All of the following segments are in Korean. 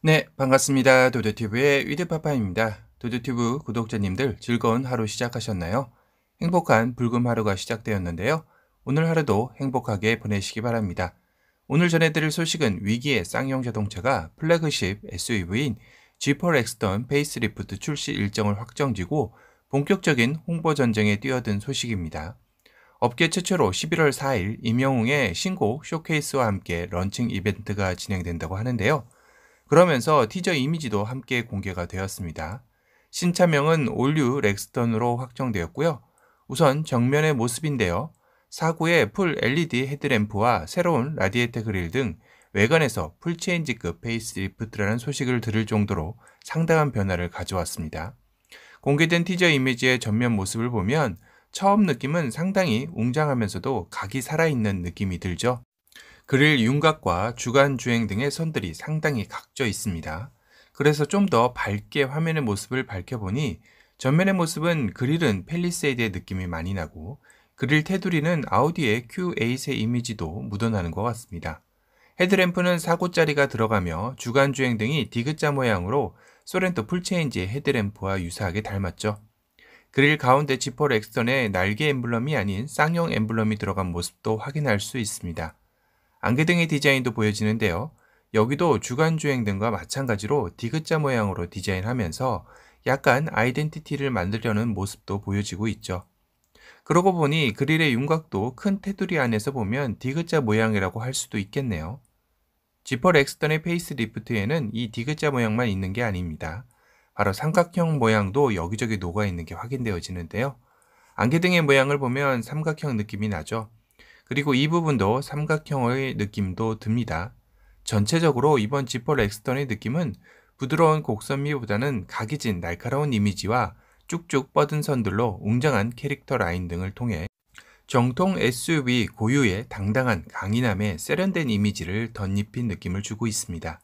네, 반갑습니다. 도도튜브의 위드파파입니다. 도도튜브 구독자님들 즐거운 하루 시작하셨나요? 행복한 붉은 하루가 시작되었는데요. 오늘 하루도 행복하게 보내시기 바랍니다. 오늘 전해드릴 소식은 위기의 쌍용 자동차가 플래그십 SUV인 G4 엑스턴 페이스리프트 출시 일정을 확정지고 본격적인 홍보 전쟁에 뛰어든 소식입니다. 업계 최초로 11월 4일 임영웅의 신곡 쇼케이스와 함께 런칭 이벤트가 진행된다고 하는데요. 그러면서 티저 이미지도 함께 공개가 되었습니다. 신차명은 올류 렉스턴으로 확정되었고요. 우선 정면의 모습인데요. 사고의 풀 LED 헤드램프와 새로운 라디에터 이 그릴 등 외관에서 풀체인지급 페이스리프트라는 소식을 들을 정도로 상당한 변화를 가져왔습니다. 공개된 티저 이미지의 전면 모습을 보면 처음 느낌은 상당히 웅장하면서도 각이 살아있는 느낌이 들죠. 그릴 윤곽과 주간 주행 등의 선들이 상당히 각져 있습니다. 그래서 좀 더 밝게 화면의 모습을 밝혀보니 전면의 모습은 그릴은 펠리세이드의 느낌이 많이 나고 그릴 테두리는 아우디의 Q8의 이미지도 묻어나는 것 같습니다. 헤드램프는 사고짜리가 들어가며 주간 주행 등이 디귿자 모양으로 소렌토 풀체인지의 헤드램프와 유사하게 닮았죠. 그릴 가운데 지퍼 렉스턴에 날개 엠블럼이 아닌 쌍용 엠블럼이 들어간 모습도 확인할 수 있습니다. 안개등의 디자인도 보여지는데요. 여기도 주간주행 등과 마찬가지로 디귿자 모양으로 디자인하면서 약간 아이덴티티를 만들려는 모습도 보여지고 있죠. 그러고 보니 그릴의 윤곽도 큰 테두리 안에서 보면 디귿자 모양이라고 할 수도 있겠네요. 지퍼 렉스턴의 페이스리프트에는 이 디귿자 모양만 있는 게 아닙니다. 바로 삼각형 모양도 여기저기 녹아 있는 게 확인되어지는데요. 안개등의 모양을 보면 삼각형 느낌이 나죠. 그리고 이 부분도 삼각형의 느낌도 듭니다. 전체적으로 이번 지퍼 렉스턴의 느낌은 부드러운 곡선미보다는 각이 진 날카로운 이미지와 쭉쭉 뻗은 선들로 웅장한 캐릭터 라인 등을 통해 정통 SUV 고유의 당당한 강인함에 세련된 이미지를 덧입힌 느낌을 주고 있습니다.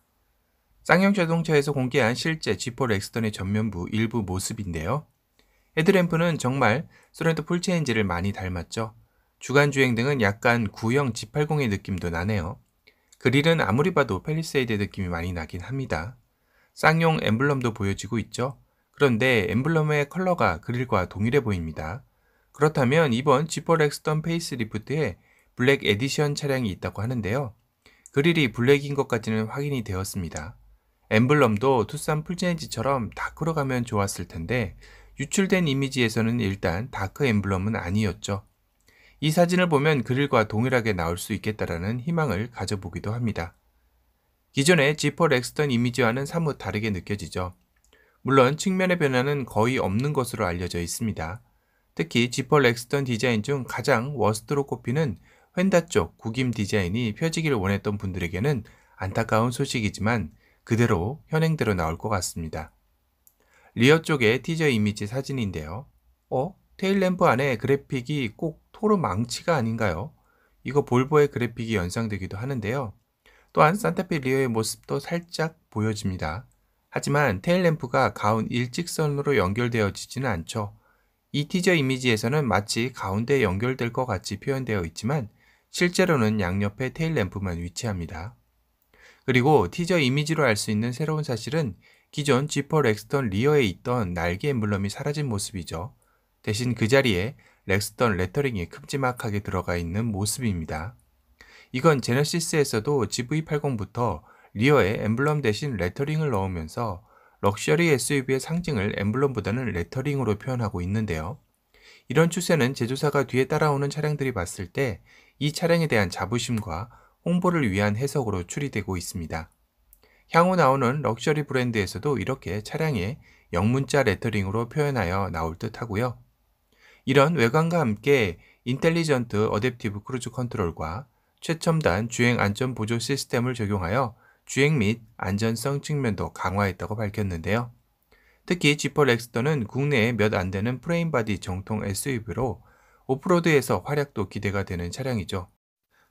쌍용 자동차에서 공개한 실제 지퍼 렉스턴의 전면부 일부 모습인데요. 헤드램프는 정말 소렌토 풀체인지를 많이 닮았죠. 주간주행 등은 약간 구형 G80의 느낌도 나네요. 그릴은 아무리 봐도 펠리세이드 느낌이 많이 나긴 합니다. 쌍용 엠블럼도 보여지고 있죠. 그런데 엠블럼의 컬러가 그릴과 동일해 보입니다. 그렇다면 이번 G4 렉스턴 페이스리프트에 블랙 에디션 차량이 있다고 하는데요. 그릴이 블랙인 것까지는 확인이 되었습니다. 엠블럼도 투싼 풀제니지처럼 다크로 가면 좋았을 텐데 유출된 이미지에서는 일단 다크 엠블럼은 아니었죠. 이 사진을 보면 그릴과 동일하게 나올 수 있겠다라는 희망을 가져보기도 합니다. 기존의 지퍼 렉스턴 이미지와는 사뭇 다르게 느껴지죠. 물론 측면의 변화는 거의 없는 것으로 알려져 있습니다. 특히 지퍼 렉스턴 디자인 중 가장 워스트로 꼽히는 휀다 쪽 구김 디자인이 펴지기를 원했던 분들에게는 안타까운 소식이지만 그대로 현행대로 나올 것 같습니다. 리어 쪽의 티저 이미지 사진인데요. 어? 테일 램프 안에 그래픽이 꼭 토르 망치가 아닌가요? 이거 볼보의 그래픽이 연상되기도 하는데요. 또한 산타페 리어의 모습도 살짝 보여집니다. 하지만 테일 램프가 가운 일직선으로 연결되어지지는 않죠. 이 티저 이미지에서는 마치 가운데 연결될 것 같이 표현되어 있지만 실제로는 양옆에 테일 램프만 위치합니다. 그리고 티저 이미지로 알 수 있는 새로운 사실은 기존 지퍼 렉스턴 리어에 있던 날개 물블럼이 사라진 모습이죠. 대신 그 자리에 렉스턴 레터링이 큼지막하게 들어가 있는 모습입니다. 이건 제네시스에서도 GV80부터 리어에 엠블럼 대신 레터링을 넣으면서 럭셔리 SUV의 상징을 엠블럼보다는 레터링으로 표현하고 있는데요. 이런 추세는 제조사가 뒤에 따라오는 차량들이 봤을 때 이 차량에 대한 자부심과 홍보를 위한 해석으로 추리되고 있습니다. 향후 나오는 럭셔리 브랜드에서도 이렇게 차량에 영문자 레터링으로 표현하여 나올 듯 하고요. 이런 외관과 함께 인텔리전트 어댑티브 크루즈 컨트롤과 최첨단 주행 안전 보조 시스템을 적용하여 주행 및 안전성 측면도 강화했다고 밝혔는데요. 특히 지퍼 렉스터는 국내에 몇 안 되는 프레임 바디 정통 SUV로 오프로드에서 활약도 기대가 되는 차량이죠.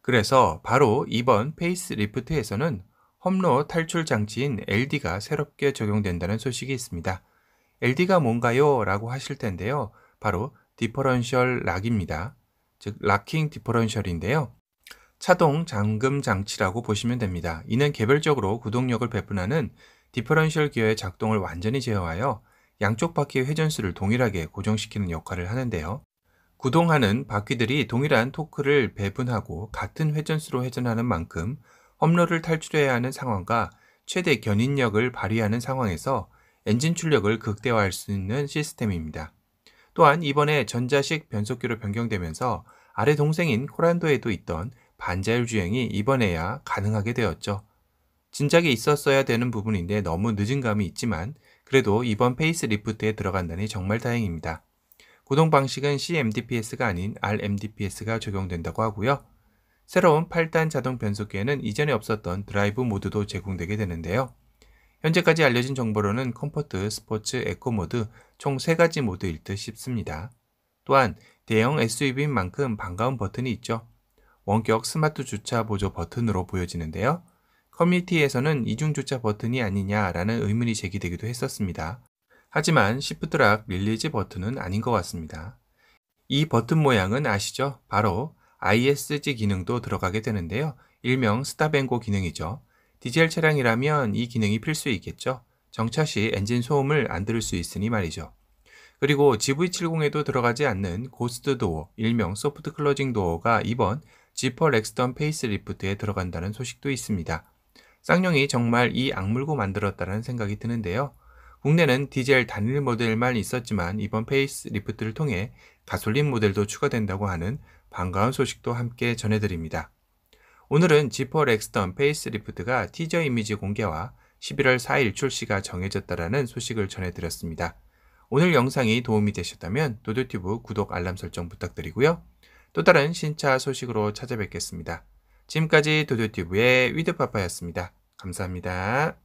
그래서 바로 이번 페이스리프트에서는 험로 탈출 장치인 LD가 새롭게 적용된다는 소식이 있습니다. LD가 뭔가요? 라고 하실 텐데요. 바로 디퍼런셜 락입니다. 즉 락킹 디퍼런셜인데요. 차동 잠금 장치라고 보시면 됩니다. 이는 개별적으로 구동력을 배분하는 디퍼런셜 기어의 작동을 완전히 제어하여 양쪽 바퀴의 회전수를 동일하게 고정시키는 역할을 하는데요. 구동하는 바퀴들이 동일한 토크를 배분하고 같은 회전수로 회전하는 만큼 험로를 탈출해야 하는 상황과 최대 견인력을 발휘하는 상황에서 엔진 출력을 극대화할 수 있는 시스템입니다. 또한 이번에 전자식 변속기로 변경되면서 아래 동생인 코란도에도 있던 반자율 주행이 이번에야 가능하게 되었죠. 진작에 있었어야 되는 부분인데 너무 늦은 감이 있지만 그래도 이번 페이스리프트에 들어간다니 정말 다행입니다. 구동 방식은 CMDPS가 아닌 RMDPS가 적용된다고 하고요. 새로운 8단 자동 변속기에는 이전에 없었던 드라이브 모드도 제공되게 되는데요. 현재까지 알려진 정보로는 컴포트, 스포츠, 에코 모드 총 3가지 모드일 듯 싶습니다. 또한 대형 SUV인 만큼 반가운 버튼이 있죠. 원격 스마트 주차 보조 버튼으로 보여지는데요. 커뮤니티에서는 이중주차 버튼이 아니냐라는 의문이 제기되기도 했었습니다. 하지만 시프트락 릴리즈 버튼은 아닌 것 같습니다. 이 버튼 모양은 아시죠? 바로 ISG 기능도 들어가게 되는데요. 일명 스탑앤고 기능이죠. 디젤 차량이라면 이 기능이 필수이겠죠. 정차 시 엔진 소음을 안 들을 수 있으니 말이죠. 그리고 GV70에도 들어가지 않는 고스트 도어, 일명 소프트 클로징 도어가 이번 지퍼 렉스턴 페이스리프트에 들어간다는 소식도 있습니다. 쌍용이 정말 이 악물고 만들었다는 생각이 드는데요. 국내는 디젤 단일 모델만 있었지만 이번 페이스리프트를 통해 가솔린 모델도 추가된다고 하는 반가운 소식도 함께 전해드립니다. 오늘은 지퍼 렉스턴 페이스리프트가 티저 이미지 공개와 11월 4일 출시가 정해졌다라는 소식을 전해드렸습니다. 오늘 영상이 도움이 되셨다면 도드튜브 구독 알람 설정 부탁드리고요. 또 다른 신차 소식으로 찾아뵙겠습니다. 지금까지 도드튜브의 위드파파였습니다. 감사합니다.